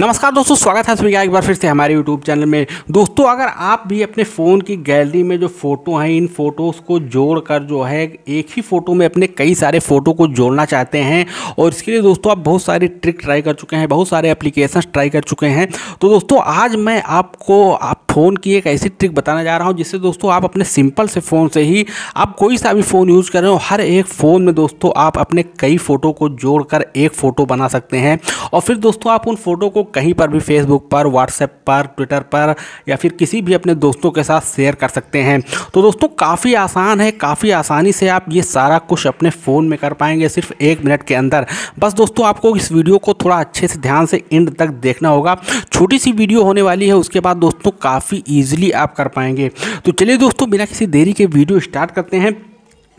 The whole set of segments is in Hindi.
नमस्कार दोस्तों स्वागत है सभी का एक बार फिर से हमारे YouTube चैनल में दोस्तों अगर आप भी अपने फ़ोन की गैलरी में जो फ़ोटो हैं इन फ़ोटोज़ को जोड़कर जो है एक ही फ़ोटो में अपने कई सारे फ़ोटो को जोड़ना चाहते हैं और इसके लिए दोस्तों आप बहुत सारी ट्रिक ट्राई कर चुके हैं बहुत सारे एप्लीकेशन ट्राई कर चुके हैं तो दोस्तों आज मैं आपको आप फ़ोन की एक ऐसी ट्रिक बताने जा रहा हूँ जिससे दोस्तों आप अपने सिंपल से फ़ोन से ही आप कोई सा भी फ़ोन यूज़ कर रहे हो हर एक फ़ोन में दोस्तों आप अपने कई फ़ोटो को जोड़कर एक फ़ोटो बना सकते हैं और फिर दोस्तों आप उन फ़ोटो को कहीं पर भी फेसबुक पर व्हाट्सएप पर ट्विटर पर या फिर किसी भी अपने दोस्तों के साथ शेयर कर सकते हैं तो दोस्तों काफ़ी आसान है काफ़ी आसानी से आप ये सारा कुछ अपने फ़ोन में कर पाएंगे सिर्फ एक मिनट के अंदर बस दोस्तों आपको इस वीडियो को थोड़ा अच्छे से ध्यान से एंड तक देखना होगा छोटी सी वीडियो होने वाली है उसके बाद दोस्तों काफ़ी काफ़ी ईजिली आप कर पाएंगे तो चलिए दोस्तों बिना किसी देरी के वीडियो स्टार्ट करते हैं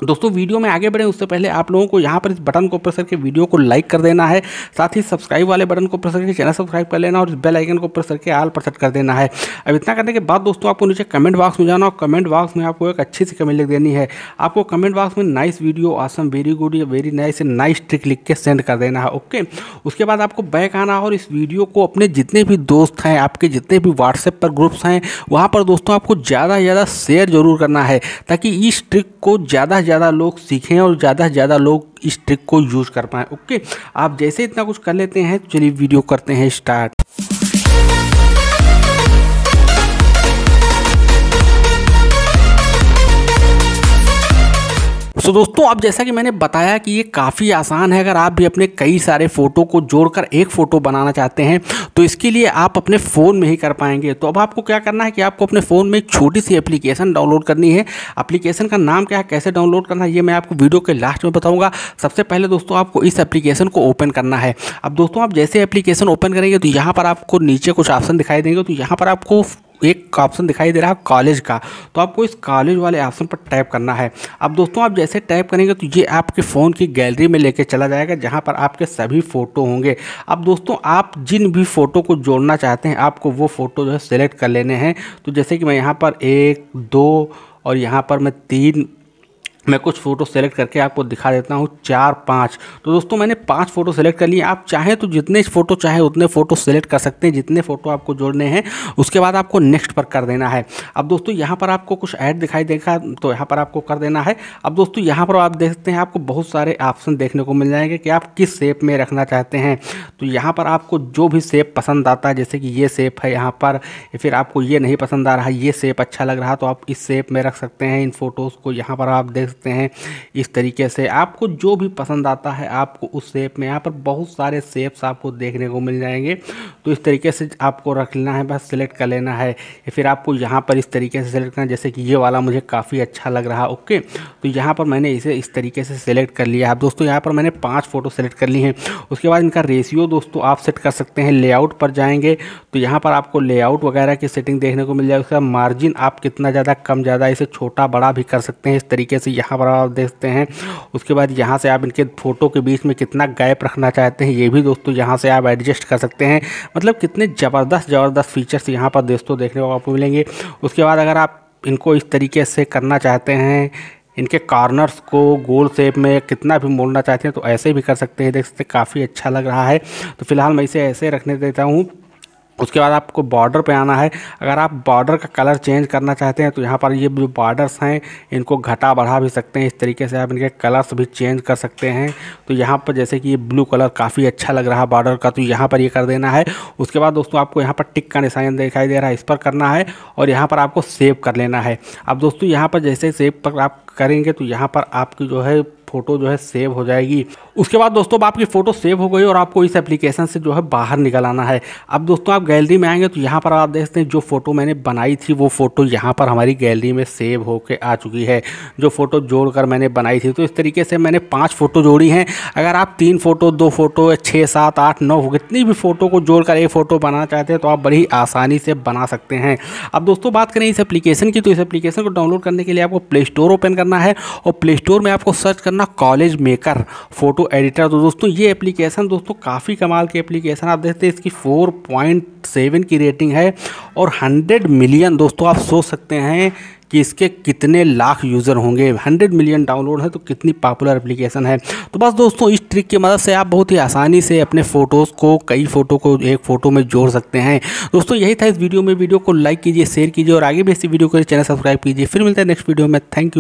दोस्तों वीडियो में आगे बढ़ें उससे पहले आप लोगों को यहाँ पर इस बटन को प्रेस करके वीडियो को लाइक कर देना है साथ ही सब्सक्राइब वाले बटन को प्रेस करके चैनल सब्सक्राइब कर लेना और इस बेल आइकन को प्रेस करके आल पर सेट कर देना है अब इतना करने के बाद दोस्तों आपको नीचे कमेंट बॉक्स में जाना और कमेंट बॉक्स में आपको एक अच्छी सी कमेंट लिख देनी है आपको कमेंट बॉक्स में nice video awesome very good या वेरी नाइस नाइस ट्रिक लिख के सेंड कर देना है ओके उसके बाद आपको बैक आना है और इस वीडियो को अपने जितने भी दोस्त हैं आपके जितने भी व्हाट्सएप पर ग्रुप्स हैं वहाँ पर दोस्तों आपको ज़्यादा से ज़्यादा शेयर जरूर करना है ताकि इस ट्रिक को ज़्यादा ज़्यादा लोग सीखें और ज़्यादा से ज़्यादा लोग इस ट्रिक को यूज़ कर पाएँ ओके आप जैसे इतना कुछ कर लेते हैं चलिए वीडियो करते हैं स्टार्ट सो तो दोस्तों अब जैसा कि मैंने बताया कि ये काफ़ी आसान है अगर आप भी अपने कई सारे फ़ोटो को जोड़कर एक फ़ोटो बनाना चाहते हैं तो इसके लिए आप अपने फ़ोन में ही कर पाएंगे तो अब आपको क्या करना है कि आपको अपने फ़ोन में एक छोटी सी एप्लीकेशन डाउनलोड करनी है एप्लीकेशन का नाम क्या है कैसे डाउनलोड करना है ये मैं आपको वीडियो के लास्ट में बताऊँगा सबसे पहले दोस्तों आपको इस एप्लीकेशन को ओपन करना है अब दोस्तों आप जैसे एप्लीकेशन ओपन करेंगे तो यहाँ पर आपको नीचे कुछ ऑप्शन दिखाई देंगे तो यहाँ पर आपको एक ऑप्शन दिखाई दे रहा है कॉलेज का तो आपको इस कॉलेज वाले ऑप्शन पर टैप करना है अब दोस्तों आप जैसे टैप करेंगे तो ये आपके फ़ोन की गैलरी में लेके चला जाएगा जहाँ पर आपके सभी फ़ोटो होंगे अब दोस्तों आप जिन भी फ़ोटो को जोड़ना चाहते हैं आपको वो फ़ोटो जो है सेलेक्ट कर लेने हैं तो जैसे कि मैं यहाँ पर एक दो और यहाँ पर मैं तीन मैं कुछ फ़ोटो सेलेक्ट करके आपको दिखा देता हूँ चार पाँच तो दोस्तों मैंने पाँच फ़ोटो सेलेक्ट कर लिए आप चाहें तो जितने फ़ोटो चाहे उतने फ़ोटो सेलेक्ट कर सकते हैं जितने फ़ोटो आपको जोड़ने हैं उसके बाद आपको नेक्स्ट पर कर देना है अब दोस्तों यहाँ पर आपको कुछ ऐड दिखाई देगा तो यहाँ पर आपको कर देना है अब दोस्तों यहाँ पर आप देखते हैं आपको बहुत सारे ऑप्शन देखने को मिल जाएंगे कि आप किस सेप में रखना चाहते हैं तो यहाँ पर आपको जो भी सेप पसंद आता है जैसे कि ये सेप है यहाँ पर फिर आपको ये नहीं पसंद आ रहा ये सेप अच्छा लग रहा तो आप इस शेप में रख सकते हैं इन फ़ोटोज़ को यहाँ पर आप देख सकते हैं इस तरीके से आपको जो भी पसंद आता है आपको उस शेप में यहाँ पर बहुत सारे शेप्स आपको देखने को मिल जाएंगे तो इस तरीके से आपको रख लेना है बस सिलेक्ट कर लेना है या फिर आपको यहाँ पर इस तरीके से सिलेक्ट करना जैसे कि ये वाला मुझे काफ़ी अच्छा लग रहा ओके तो यहाँ पर मैंने इसे इस तरीके से सिलेक्ट कर लिया है दोस्तों यहाँ पर मैंने पाँच फ़ोटो सेलेक्ट कर ली हैं उसके बाद इनका रेशियो दोस्तों आप सेट कर सकते हैं लेआउट पर जाएंगे तो यहाँ पर आपको लेआउट वगैरह की सेटिंग देखने को मिल जाएगी उसका मार्जिन आप कितना ज़्यादा कम ज़्यादा इसे छोटा बड़ा भी कर सकते हैं इस तरीके से यहाँ पर आप देखते हैं उसके बाद यहाँ से आप इनके फ़ोटो के बीच में कितना गैप रखना चाहते हैं ये भी दोस्तों यहाँ से आप एडजस्ट कर सकते हैं मतलब कितने ज़बरदस्त ज़बरदस्त फीचर्स यहाँ पर दोस्तों देखने को आपको मिलेंगे उसके बाद अगर आप इनको इस तरीके से करना चाहते हैं इनके कॉर्नर्स को गोल शेप में कितना भी मोड़ना चाहते हैं तो ऐसे भी कर सकते हैं देख सकते काफ़ी अच्छा लग रहा है तो फिलहाल मैं इसे ऐसे रखने देता हूँ उसके बाद आपको बॉर्डर पे आना है अगर आप बॉर्डर का कलर चेंज करना चाहते हैं तो यहाँ पर ये जो बॉर्डर्स हैं इनको घटा बढ़ा भी सकते हैं इस तरीके से आप इनके कलर्स भी चेंज कर सकते हैं तो यहाँ पर जैसे कि ये ब्लू कलर काफ़ी अच्छा लग रहा है बॉर्डर का तो यहाँ पर ये कर देना है उसके बाद दोस्तों आपको यहाँ पर टिक का निशान दिखाई दे रहा है इस पर करना है और यहाँ पर आपको सेव कर लेना है अब दोस्तों यहाँ पर जैसे सेव पर आप करेंगे तो यहाँ पर आपकी जो है फ़ोटो जो है सेव हो जाएगी उसके बाद दोस्तों आपकी फ़ोटो सेव हो गई और आपको इस एप्लीकेशन से जो है बाहर निकल आना है अब दोस्तों आप गैलरी में आएंगे तो यहाँ पर आप देखते हैं जो फ़ोटो मैंने बनाई थी वो फ़ोटो यहाँ पर हमारी गैलरी में सेव होकर आ चुकी है जो फ़ोटो जोड़ कर मैंने बनाई थी तो इस तरीके से मैंने पाँच फ़ोटो जोड़ी हैं अगर आप तीन फ़ोटो दो फ़ोटो छः सात आठ नौ कितनी भी फ़ोटो को जोड़कर एक फ़ोटो बनाना चाहते हैं तो आप बड़ी आसानी से बना सकते हैं अब दोस्तों बात करें इस एप्लीकेशन की तो इस एप्लीकेशन को डाउनलोड करने के लिए आपको प्ले स्टोर ओपन करना है और प्ले स्टोर में आपको सर्च करना अपना कॉलेज मेकर फोटो एडिटर तो दोस्तों ये एप्लीकेशन दोस्तों काफ़ी कमाल की एप्लीकेशन आप देखते हैं इसकी 4.7 की रेटिंग है और 100 मिलियन दोस्तों आप सोच सकते हैं कि इसके कितने लाख यूज़र होंगे 100 मिलियन डाउनलोड है तो कितनी पॉपुलर एप्लीकेशन है तो बस दोस्तों इस ट्रिक की मदद से आप बहुत ही आसानी से अपने फ़ोटोज़ को कई फ़ोटो को एक फ़ोटो में जोड़ सकते हैं दोस्तों यही था इस वीडियो में वीडियो को लाइक कीजिए शेयर कीजिए और आगे भी इसी वीडियो को चैनल सब्सक्राइब कीजिए फिर मिलता है नेक्स्ट वीडियो में थैंक यू